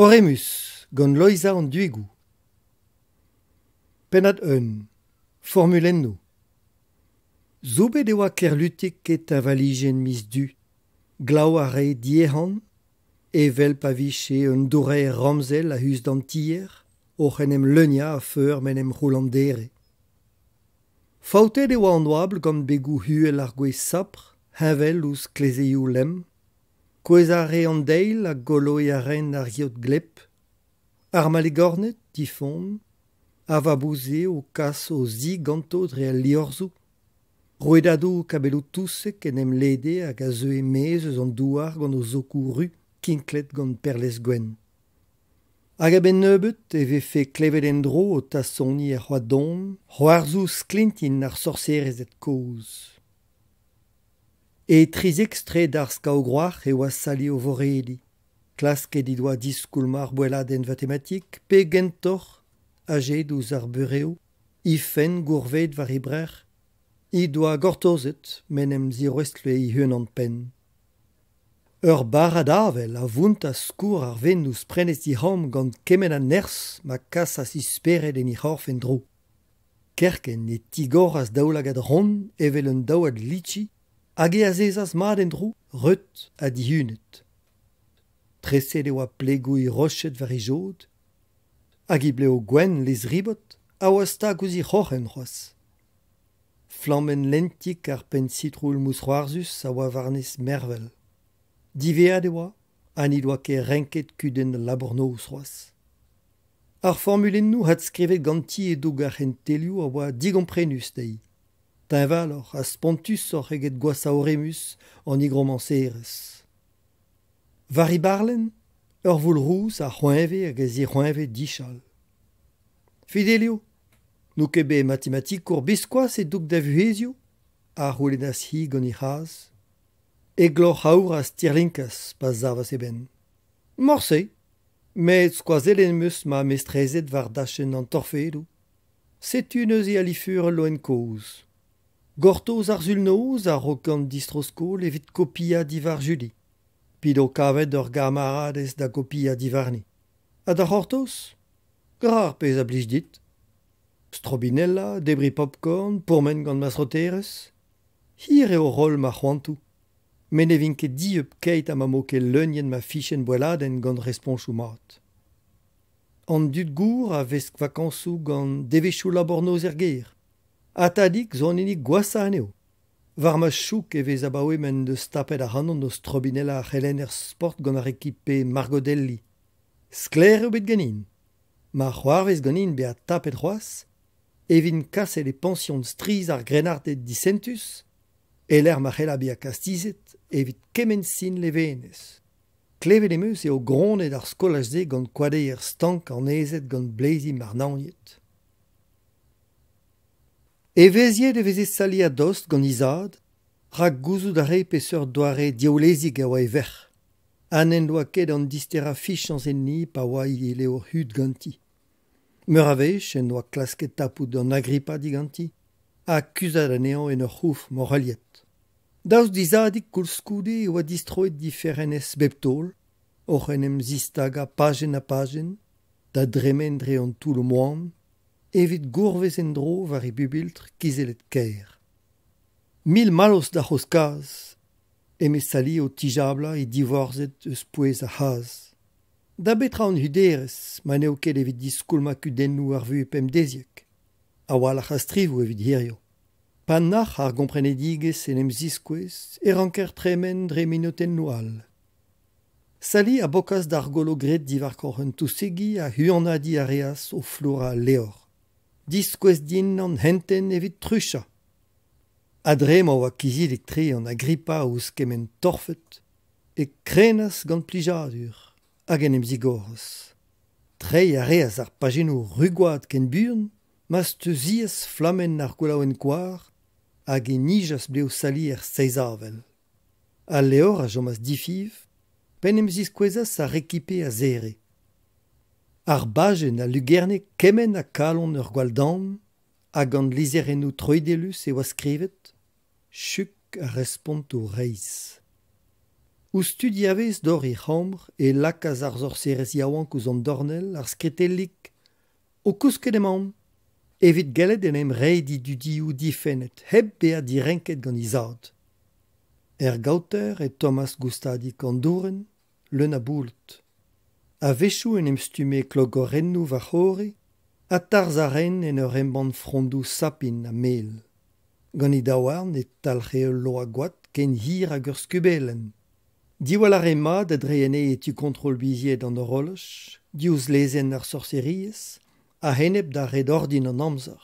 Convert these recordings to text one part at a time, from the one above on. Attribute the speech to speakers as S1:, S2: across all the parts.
S1: Oremus, gant loiza an duigou. Penat un, formulenno. Zoube de oa kerlutik ket a mis du, glau a re diehan, evel pa e un dore ramzel a hus d'antier, or en leunia a feur menem em roulandere. Faute de oa an oabl gant begou huel ar gwe sapr, havel ouz klezeioù lem, Kouez ar re an deil a golo e ar ar yot glep, ar maligornet, tifon, a va bouze o kas o zi ganto dre al liorzo. Rouedadou tousse ken em lede a gazo e mez eus an douar gant o zoku ru kinklet gant perles gwen. Hag a ben nebet e fe en dro o tasoni e c'hoa dom, c'hoarzou sklintin ar sorcerez et kouz. e trizik stre d'ar skaogroach e oa sali o voreeli. Klaske di doa diskoul mar boela den vatematik, pe gentor, aje douz ar bureo, i fen gourvet var i doa gortozet menem ziroestle i hun an pen. Ur bar ad avel a vunt a skour ar ven nous prenez di hom gant kemen an ners ma kas a si en i en dro. Kerken e tigor as daoulag ad ron evel un daoad litchi Hag e a ezaz mat en dro, reut a dihunet. Treset e oa plegou e rochet var e jod, hag e bleo gwen lez ribot, a oa stag ouzi rochen roas. Flamen lentik ar pen citroul mous a oa varnes mervel. Divead e oa, an i doa ke renket kuden labornous Ar formulen nou hat skrevet ganti e dougar en telio a oa digomprenus deit. Ta a spontus o reget gwasa o an igroman seres. Vari barlen, ur voul rous a c'hoenve a gazi c'hoenve dichal. Fidelio, nou kebe matematik kour biskwas e doug da vuhezio, a roulenas hi goni c'haz, e glor c'haour a stirlinkas pas zavas eben. Morse, met skoazel meus ma mestrezet var dachen an torfeidou, setu neuze alifur loen kouz. Gortoz ar zulnoz ar rokant distrosko levit kopia divar juli Pido kavet ur gamarades da kopia divarni. Ad ar hortoz? Grar pez a blij dit. Strobinella, debri popcorn, pourmen gant mas roteres. Hir eo rol ma c'hoantou. Men evin ket di eup keit am amoke leunien ma fichen boeladen gant responchou mat. An dud gour a vesk vakansou gant devechou labornoz er geir. atadik zonenik gwasa aneo. Var ma chouk e vez abaoe men de stapet a ranon do strobinella ar c'helen er sport gant ar ekipe Margodelli. Skler eo bet ganin. Ma c'hoar vez ganin be a tapet c'hoaz, evin kase le pension de striz ar grenart e disentus, e l'er ma c'hela be a kastizet evit kemen sin le venez. Klevet emeus eo gronet ar skolaz de gant kwade er stank an ezet gant blezi mar nanget. E veziet e vezet sali a dost gant izad, rak gouzout a rei pe seur doare diaolezik a e oa e verh, An en doa ket an distera an zenni pa oa i e leo hud ganti. Meur a vech en doa klasket tapout an agripa di ganti, a kuzad an eo en ur chouf moraliet. Daouz dizadik koulskoude e oa distroet diferen beptol, oc'h en em a pagen a pagen, da dremendre an tout le monde, evit gourvez en dro war e bubiltr kizelet Mil malos da c'hoz kaz, eme sali o tijabla e divorzet eus poez a haz. Da betra an huderez, ma neo evit diskoulmakud dennu ar vu pem deziek. A wala c'hastrivo evit hirio. Pan nach ar diges en em ziskouez, e er ranker tremen dre minoten noal. Sali a bokaz d'argolo gret divarkor un tousegi a huanadi areas o flora leor. diskouez din an henten evit trucha. Adrema oa kizilik tri an agripa ouz kemen torfet, e krenas gant plijadur, agen em emzigoros. Tre a reaz ar pagino rugoad ken burn, mas te zies flamen ar gulao en kouar, hag e nijas bleu sali ar avel. A leor a jomaz difiv, penem ziskouezaz a rekipe a zereg. ar baje a lugerne kemen a kalon ur gwaldan, hag an lizerenu troidelus e oa skrivet, chuk a respont o reiz. O studiavez dor i c'hombr e lakaz ar zor yaouank yaouan kouz an dornel ar skretellik, o ket emam, evit gelet en em reidi du di ou di fenet heb bea di renket gant izad. Er Gauter e Thomas Gustadi Kandouren, le naboult. boult. a vechou en klo klogorennou va chore, a tarzaren en ur emban frondou sapin a mel. Gant e daouarn e talc'he eo loa gwat ken hir hag ur skubelen. Diwal ar ema da dreene e tu kontrol biziet an ur olach, diouz lezen ar sorceries, a henneb da red ordin an amzar.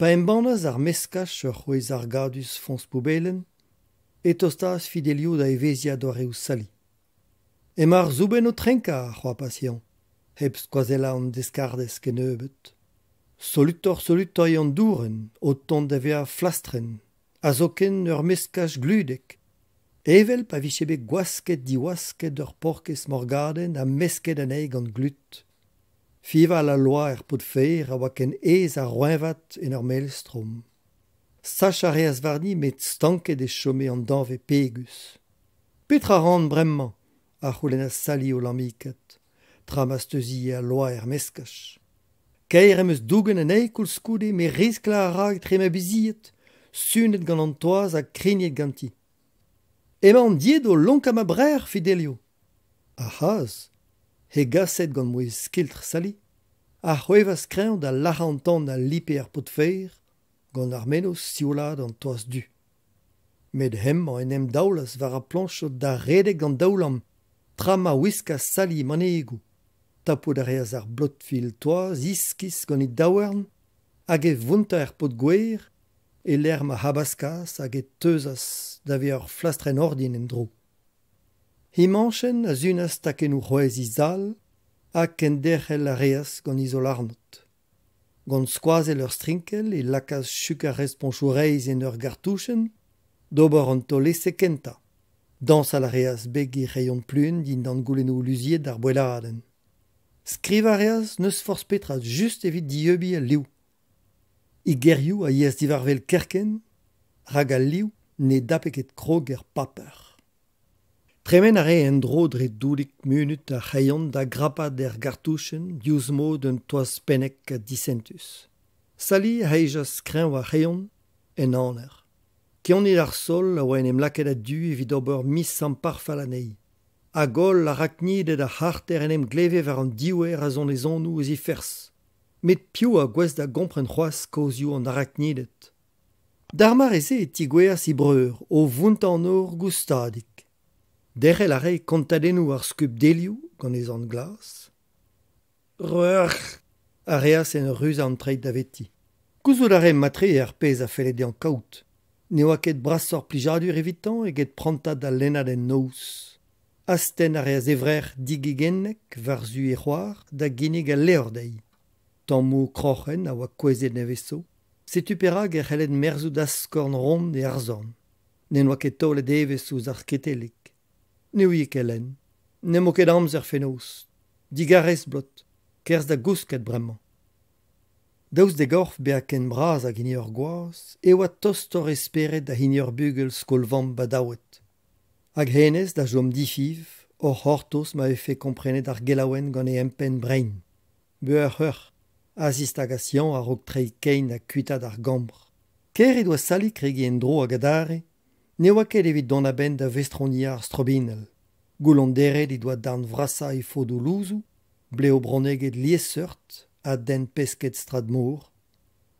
S1: Pa embanaz ar meskach ur c'hoez ar gadus fons poubelen, et tostaz da a evezia doare ou sali. e mar zouben o trenka, c'hoa pasion, hep skoazela an deskardez ken eubet. Solutor solutoi an douren, o ton da vea flastren, a zo ken ur meskaj gludek. Evel pa vichebe gwasket di wasket ur porkes morgarden a mesket an eig an glut. Fiva la loa er pot feir a oa ken ez a roinvat en ur melstrom. Sach a varni met stanket e chome an danve pegus. Petra ran bremmant. a c'houlenna sali o lamiket, tra mastezi e a loa er meskach. Keir em eus dougen en eikoul skoude me riskla a rag tre me biziet, sunet gant an toaz a kriniet ganti. Ema an diet o lonka ma brer, Fidelio. A c'haz, he gasset gant moe skiltr sali, a c'hoeva skreñ da lara an da lipe ar pot gant ar menos sioulad an toaz du. Med hemma en em daoulas war a plancho da redek gant daoulam, trama wiska sali manego. Tapo da reaz ar blot fil toaz ziskis gant e daouern, hag e vunta er pot gwer, e l'er ma habaskas hag e teuzas da ve flastren ordin en dro. Himanchen a zunas takenu c'hoez izal, e hag en a reaz gant izol arnot. Gant skoazel ur strinkel e lakaz chukar respon reiz en ur gartouchen, dober an to lese dans a reas beg e plun din d'an goulen ou lusiet d'ar boelaraden. Skriva reas neus forz petra just evit diubi a liou. I gerioù a yes divarvel kerken, rag a liou ne dapeket kroger pa. paper. Tremen are en dro dre doulik a rayon da grappa d'er gartouchen diouz mod d'un toaz penek a disentus. Sali haeja skrenwa rayon en aner. Ke e ed ar sol, a oa en em laket a du evit ober mis sampar par falanei. A gol, la rakni ed a harter en em gleve var an diwer a zon ezon nou ez fers. Met piou a gwez da gompren c'hoaz kaozio an ar rakni edet. Dar eze e tigwea si breur, o vunt an or goustadik. Derre la rei kontadenou ar skub delio, gant ezon glas. Rwerg! a reas en ruz an treid da veti. Kouzout a rem matre e pez a fele de an kaout. ne oa ket brasor plijadu revitan e ket pranta da lena den nous. Asten a reaz evrer digigennek varzu e c'hoar da ginnig a leor dei. Tan mou krochen a oa kweze nevesso, setu perag e er helen merzou da skorn rom e arzon. Ne oa ket tole devez ouz ketelik. Ne oa e ket len, ne mo ket amzer fenous. Digarez blot, kerz da gousket bremañ. Daouz de gorf be a ken braz hag ur gwaaz, e oa tostor esperet da hini ur bugel skolvamp badaouet. Hag henez da jom difiv, or hortos ma efe komprenet ar gelaouen gant e empen brein. Beu ur heur, azist hag a sian ar ok treiz kein kuitad gambr. Ker edo doa salik regi en dro hag adare, ne oa ket evit don aben da vestroni ar strobinel. Goulon deret edo a darn vrasa e fodou louzou, bleo broneget liesseurt, a den pesket strad mor.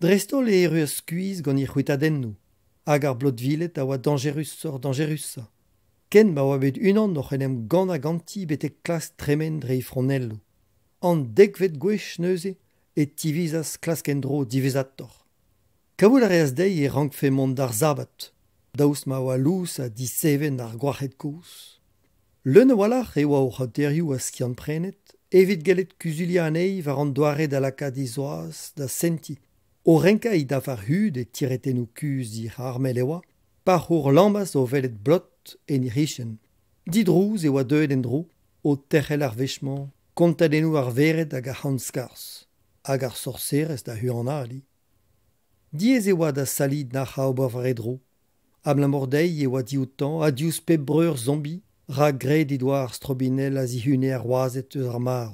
S1: Dresto le eru a skuiz gant ir c'huit aden hag ar blot a oa dangerus sor dangerus Ken ma oa bet unan noc'h enem gant a ganti bete klas tremen dre i An dekvet gwech neuze e tivizaz klas kendro divizator. Kavoul ar e rank fe mont d'ar zabat, daus ma oa lous a diseven ar gwachet kous. Le ne walach e oa o c'hauterioù a skian Evit gelet kuzulia anei war an doare da laka di zoaz da senti. O renka i da far hud e tireten nou kuz i ar e par hor lambas o velet blot en irichen. Di drouz e oa deuet en drou, o terrel ar vechman, konta denou ar veret aga hanskars, aga ar sorceres da huana ali. Di ez e oa da salid na c'ha oba vare drou, am la mordei e oa di outan adius pep breur zombie, ra gredit war strobinel a zihune ar oazet ar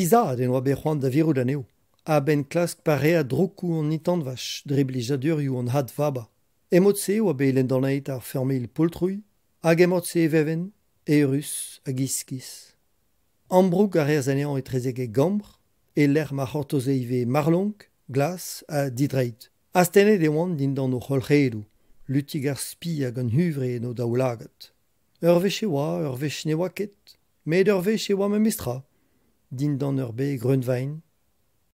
S1: Iza a den oa bec'hoan da virou da neo. A ben klask pare a drokou an nitant vach, dribli jadurio an had vaba. Emot se oa be lendanait ar fermeil poltrui, hag emot se eveven, eurus hag iskis. Ambrouk a ea e trezeg e gambr, e ler ma c'hortoze ive marlonk, glas, a didreit. Astene e oan dindan o c'holcheidu, lutig ar spi hag an huvre e no daoulagat. ur vech e oa, ur vech ne oa met ur vech oa me mistra, din dan ur be